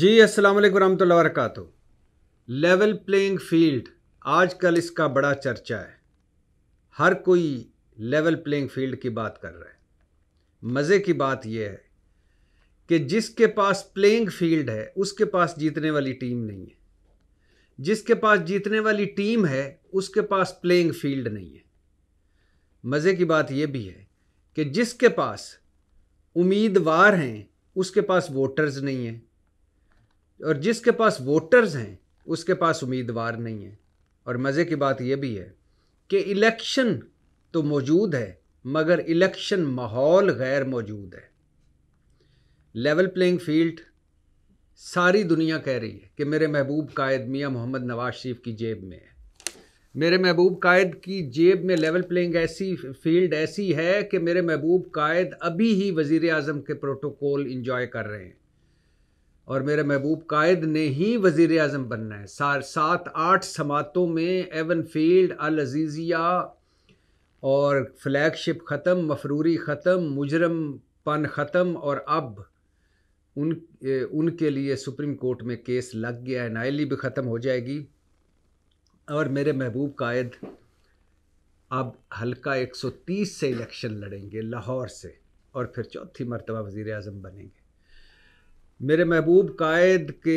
जी अस्सलाम वालेकुम रहमतुल्लाहि व लेवल प्लेइंग फील्ड आजकल इसका बड़ा चर्चा है हर कोई लेवल प्लेइंग फील्ड की बात कर रहा है मज़े की बात यह है कि जिसके पास प्लेइंग फील्ड है उसके पास जीतने वाली टीम नहीं है जिसके पास जीतने वाली टीम है उसके पास प्लेइंग फील्ड नहीं है मज़े की बात यह भी है कि जिसके पास उम्मीदवार हैं उसके पास वोटर्स नहीं हैं और जिसके पास वोटर्स हैं उसके पास उम्मीदवार नहीं है और मज़े की बात यह भी है कि इलेक्शन तो मौजूद है मगर इलेक्शन माहौल गैर मौजूद है लेवल प्लेइंग फील्ड सारी दुनिया कह रही है कि मेरे महबूब कायद मियाँ मोहम्मद नवाज शरीफ की जेब में है मेरे महबूब कायद की जेब में लेवल प्लेइंग ऐसी फील्ड ऐसी है कि मेरे महबूब कायद अभी ही वज़ी अजम के प्रोटोकॉल इंजॉय कर रहे हैं और मेरे महबूब कायद ने ही वजीर अजम बनना है सार सात आठ समातों में एवन फील्ड अल अजीज़िया और फ्लैगशिप ख़त्म मफरूरी ख़त्म मुजरम पन ख़त्म और अब उन उनके लिए सुप्रीम कोर्ट में केस लग गया है नाइली भी ख़त्म हो जाएगी और मेरे महबूब कायद अब हल्का 130 से इलेक्शन लड़ेंगे लाहौर से और फिर चौथी मरतबा वज़ी अजम बनेंगे मेरे महबूब कायद के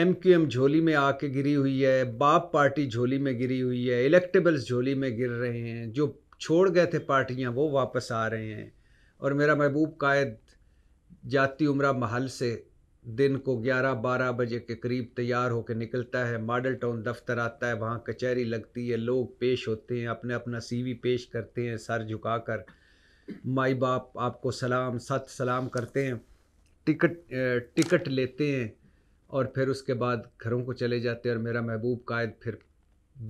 एम क्यू एम झोली में आके गिरी हुई है बाप पार्टी झोली में गिरी हुई है इलेक्टेबल्स झोली में गिर रहे हैं जो छोड़ गए थे पार्टियां वो वापस आ रहे हैं और मेरा महबूब कायद जाती उम्र महल से दिन को 11-12 बजे के करीब तैयार होकर निकलता है मॉडल टाउन दफ्तर आता है वहाँ कचहरी लगती है लोग पेश होते हैं अपने अपना सीवी पेश करते हैं सर झुकाकर माई बाप आपको सलाम सत सलाम करते हैं टिकट टिकट लेते हैं और फिर उसके बाद घरों को चले जाते हैं और मेरा महबूब कायद फिर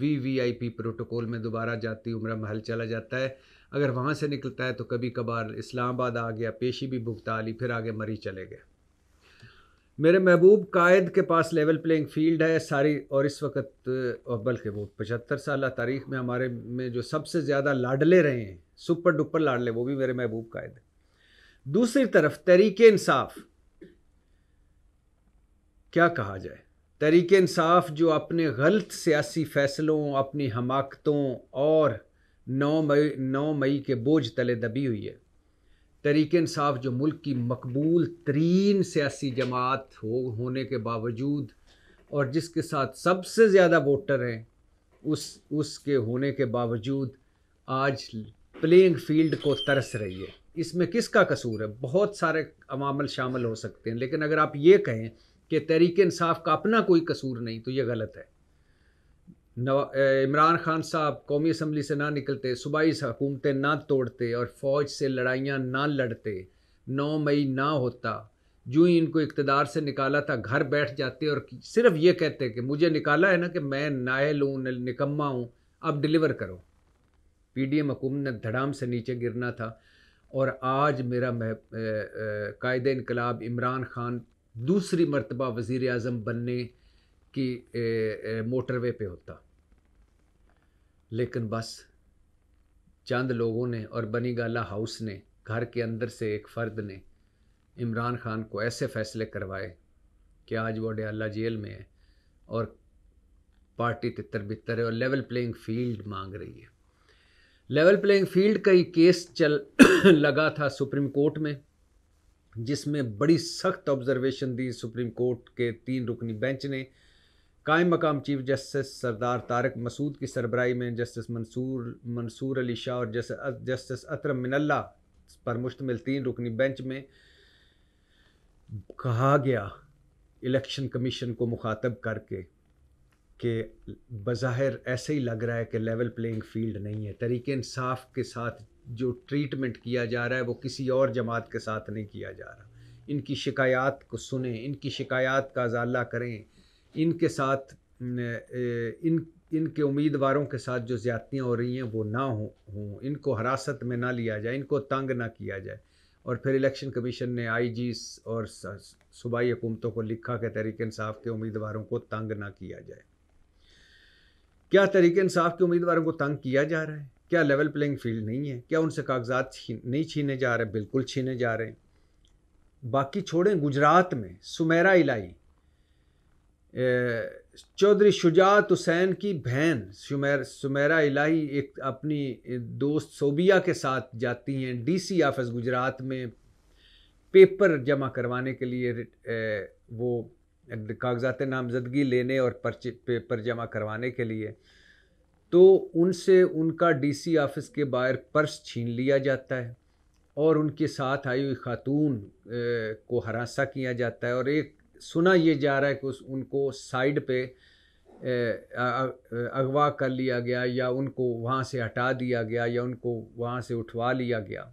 V V I P protocol में दोबारा जाती उम्र महल चला जाता है अगर वहाँ से निकलता है तो कभी कभार इस्लामाबाद आ गया पेशी भी भुगता ली फिर आगे मरी चले गए मेरे महबूब कायद के पास लेवल प्लेइंग फील्ड है सारी और इस वक्त और बल्कि वो पचहत्तर साल तारीख में हमारे में जो सबसे ज़्यादा लाडले रहे हैं सुपर डुपर लाडले वो भी मेरे महबूब कायद है दूसरी तरफ तरीके इंसाफ क्या कहा जाए तरीक इंसाफ जो अपने गलत सियासी फैसलों अपनी हमाकतों और नौ मई नौ मई के बोझ तले दबी हुई है तरीक इंसाफ जो मुल्क की मकबूल तरीन सियासी जमात हो होने के बावजूद और जिसके साथ सबसे ज़्यादा वोटर हैं उस उसके होने के बावजूद आज प्लेइंग फील्ड को तरस रही है इसमें किसका कसूर है बहुत सारे अमामल शामिल हो सकते हैं लेकिन अगर आप ये कहें कि तहरीक इंसाफ का अपना कोई कसूर नहीं तो ये गलत है इमरान खान साहब कौमी असम्बली से ना निकलते सूबाई हुकूमतें ना तोड़ते और फ़ौज से लड़ाइयाँ ना लड़ते नौ मई ना होता जो ही इनको इकतदार से निकाला था घर बैठ जाते और सिर्फ ये कहते कि मुझे निकाला है ना कि मैं नायल हूँ निकम्मा हूँ अब डिलीवर करो पीडीएम हुकूमत ने धड़ाम से नीचे गिरना था और आज मेरा कायद इनकलाब इमरान ख़ान दूसरी मरतबा वज़ी अजम बनने की मोटरवे पे होता लेकिन बस चंद लोगों ने और बनी गाला हाउस ने घर के अंदर से एक फ़र्द ने इमरान ख़ान को ऐसे फ़ैसले करवाए कि आज वो डयाला जेल में है और पार्टी तितर बितर है और लेवल प्लेइंग फील्ड मांग रही है लेवल प्लेइंग फील्ड का ही केस चल लगा था सुप्रीम कोर्ट में जिसमें बड़ी सख्त ऑब्जर्वेशन दी सुप्रीम कोर्ट के तीन रुकनी बेंच ने कायम मकाम चीफ जस्टिस सरदार तारक मसूद की सरबराही में जस्टिस मंसूर मंसूर अली शाह और जस्टिस अतरम मिनल्ला पर मुश्तमिल तीन रुकनी बेंच में कहा गया इलेक्शन कमीशन को मुखातब करके कि बज़ाहिर ऐसे ही लग रहा है कि लेवल प्लेइंग फील्ड नहीं है तरीके इंसाफ के साथ जो ट्रीटमेंट किया जा रहा है वो किसी और जमात के साथ नहीं किया जा रहा इनकी शिकायत को सुने इनकी शिकायत का अजाला करें इनके साथ इन इनके उम्मीदवारों के साथ जो ज़्यादतियाँ हो रही हैं वो ना हों हों इनको हरासत में ना लिया जाए इनको तंग ना किया जाए और फिर इलेक्शन कमीशन ने आई और सूबाई हुकूमतों को लिखा के तरीके इंसाफ के उम्मीदवारों को तंग ना किया जाए क्या तरीके इंसाफ के उम्मीदवारों को तंग किया जा रहा है क्या लेवल प्लेइंग फील्ड नहीं है क्या उनसे कागजात छीन नहीं छीने जा रहे बिल्कुल छीने जा रहे बाकी छोड़ें गुजरात में सुमेरा इलाई चौधरी शुजात हुसैन की बहन सुमेर सुमेरा इलाही एक अपनी दोस्त सोबिया के साथ जाती हैं डीसी ऑफिस गुजरात में पेपर जमा करवाने के लिए वो कागजात नामजदगी लेने और पर्चे पेपर जमा करवाने के लिए तो उनसे उनका डीसी ऑफिस के बाहर पर्स छीन लिया जाता है और उनके साथ आई हुई खातून को हरासा किया जाता है और एक सुना ये जा रहा है कि उस उनको साइड पे अगवा कर लिया गया या उनको वहाँ से हटा दिया गया या उनको वहाँ से उठवा लिया गया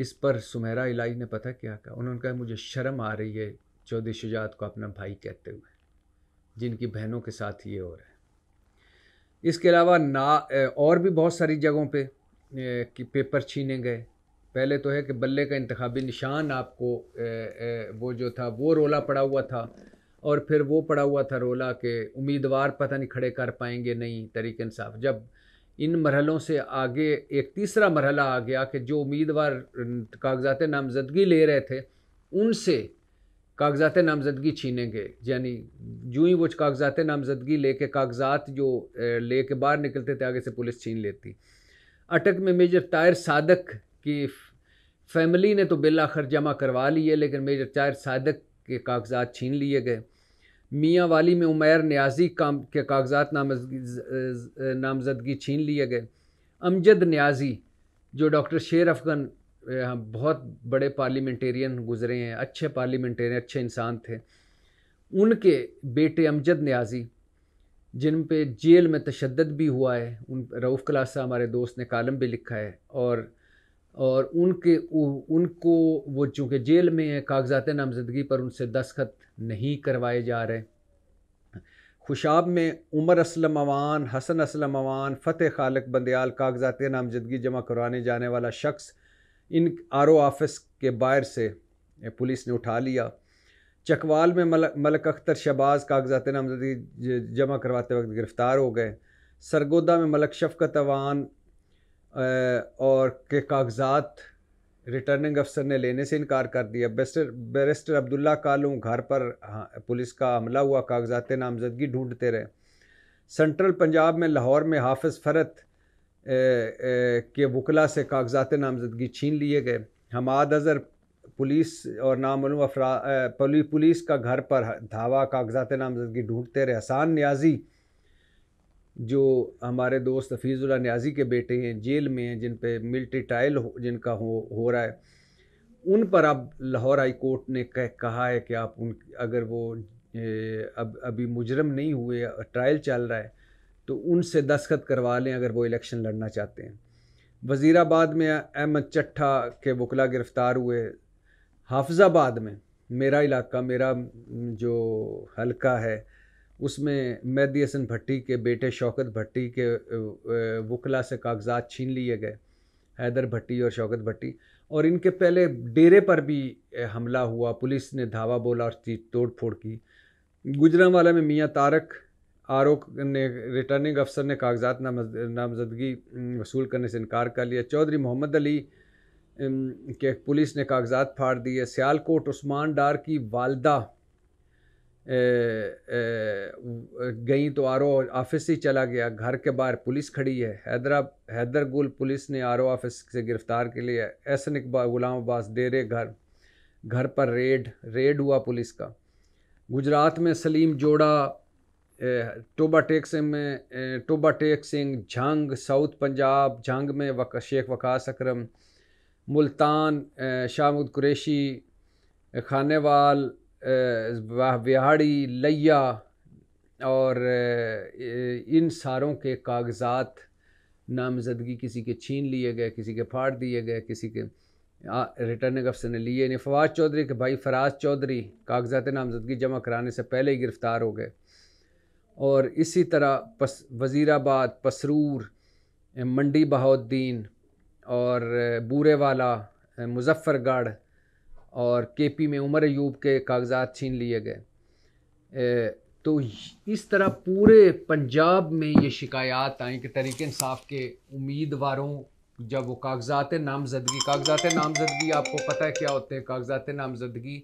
इस पर सुमेरा इलाज ने पता क्या कहा उन्होंने कहा मुझे शर्म आ रही है चौधरी शुजात को अपना भाई कहते हुए जिनकी बहनों के साथ ये हो रहा है इसके अलावा ना और भी बहुत सारी जगहों पे कि पेपर छीने गए पहले तो है कि बल्ले का इंतबी निशान आपको वो जो था वो रोला पड़ा हुआ था और फिर वो पड़ा हुआ था रोला के उम्मीदवार पता नहीं खड़े कर पाएंगे नहीं तरीक साफ जब इन मरहलों से आगे एक तीसरा मरहला आ गया कि जो उम्मीदवार कागजात नामजदगी ले रहे थे उनसे कागजात नामजदगी छीनेंगे यानी जू ही वो कागजात नामजदगी लेके कागजात जो ले के बाहर निकलते थे आगे से पुलिस छीन लेती अटक में मेजर तायर सादक की फैमिली ने तो बिल आखिर जमा करवा लिए लेकिन मेजर तायर सादक के कागजात छीन लिए गए मियाँ वाली में उमैर न्याजी काम के कागजात नामजदगी नामजदगी छीन लिए गए अमजद न्याजी जो डॉक्टर शेर अफगन बहुत बड़े पार्लियामेंटेरियन गुजरे हैं अच्छे पार्लियामेंटेरियन अच्छे इंसान थे उनके बेटे अमजद न्याजी जिन पे जेल में तशद भी हुआ है उन रऊफ़ कलासा हमारे दोस्त ने कालम भी लिखा है और और उनके उ, उनको वो चूँकि जेल में है कागजात नामजदगी पर उनसे दस्खत नहीं करवाए जा रहे खुशाब में उमर असलम अवान हसन असलम अवान फ़तेह खालक बंदयाल कागजात नामजदगी जमा करवाने जाने वाला शख्स इन आर ऑफिस के बाहर से पुलिस ने उठा लिया चकवाल में मल, मलक अख्तर शबाज कागजात नामजदगी जमा करवाते वक्त गिरफ़्तार हो गए सरगोदा में मलक शफकत अवान और के कागजात रिटर्निंग अफसर ने लेने से इनकार कर दिया बेस्टर बैरिस्टर अब्दुल्ला कालू घर पर हाँ, पुलिस का हमला हुआ कागजात नामजदगी ढूंढते रहे सेंट्रल पंजाब में लाहौर में हाफिज़ फ़रत के वकला से कागजात नामजदगी छीन लिए गए हमाद अज़र पुलिस और नामूम अफरा पुलिस का घर पर धावा कागजात नामजदगी ढूंढते रहे हसान न्याजी जो हमारे दोस्त हफीज़ुल्ला न्याजी के बेटे हैं जेल में हैं जिन पे मिल्ट्री ट्रायल हो, जिनका हो हो रहा है उन पर अब लाहौर हाई कोर्ट ने कह, कहा है कि आप उन अगर वो अब अभी मुजरम नहीं हुए ट्रायल चल रहा है तो उनसे दस्खत करवा लें अगर वो इलेक्शन लड़ना चाहते हैं वज़ीराबाद में अहमद चट्ठा के वकला गिरफ़्तार हुए हाफजाबाद में मेरा इलाका मेरा जो हलका है उसमें मैदी हसन भट्टी के बेटे शौकत भट्टी के वकला से कागजात छीन लिए गए हैदर भट्टी और शौकत भट्टी और इनके पहले डेरे पर भी हमला हुआ पुलिस ने धावा बोला और तोड़ फोड़ की गुजरावाला में मियाँ तारक आर ओ ने रिटर्निंग अफसर ने कागजात नामजदगी वसूल करने से इनकार कर लिया चौधरी मोहम्मद अली के पुलिस ने कागजात फाड़ दिए सियालकोट उस्मान डार की वालदा गई तो आर ओ ऑफिस ही चला गया घर के बाहर पुलिस खड़ी है हैदरा हैदर गुल पुलिस ने आर ओ ऑफिस से गिरफ्तार के लिए एहसन इकबा गुलाम अब्बास डेरे घर घर पर रेड रेड हुआ पुलिस का गुजरात में सलीम जोड़ा टोबा टेक सिंह में टोबा टेक सिंह झंग साउथ पंजाब झंग में वक, शेख वकास अक्रम मुल्तान शाहमुद कुरेशी खानेवाल विहाड़ी लैया और इन सारों के कागजात नामजदगी किसी के छीन लिए गए किसी के फाड़ दिए गए किसी के रिटर्निंग अफसर ने लिए नहीं फवाद चौधरी के भाई फराज चौधरी कागजात नामजदगी जमा कराने से पहले ही गिरफ़्तार हो गए और इसी तरह पस वज़ीराबाद पसरूर मंडी बहाउद्दीन और बूरे वाला मुजफ़्फ़रगढ़ और के पी में उमर यूब के कागज़ात छीन लिए गए तो इस तरह पूरे पंजाब में ये शिकायत आई कि तरीके इंसाफ के उम्मीदवारों जब वो कागजात नामजदगी कागजात नामजदगी आपको पता है क्या होते हैं कागजात नामजदगी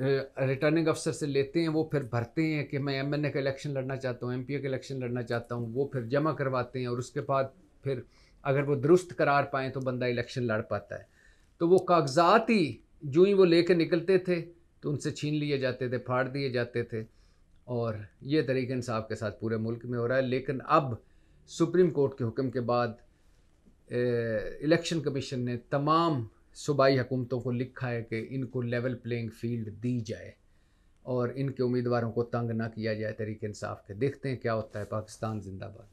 रिटर्निंग अफसर से लेते हैं वो फिर भरते हैं कि मैं एमएनए का इलेक्शन लड़ना चाहता हूँ एमपीए का इलेक्शन लड़ना चाहता हूँ वो फिर जमा करवाते हैं और उसके बाद फिर अगर वो दुरुस्त करार पाएँ तो बंदा इलेक्शन लड़ पाता है तो वो कागजात ही जो ही वो ले कर निकलते थे तो उनसे छीन लिए जाते थे फाड़ दिए जाते थे और ये तरीके इंसाफ के साथ पूरे मुल्क में हो रहा है लेकिन अब सुप्रीम कोर्ट के हुक्म के बाद इलेक्शन कमीशन ने तमाम सूबाई हुकूमतों को लिखा है कि इनको लेवल प्लेइंग फील्ड दी जाए और इनके उम्मीदवारों को तंग ना किया जाए तरीके इंसाफ के देखते हैं क्या होता है पाकिस्तान जिंदाबाद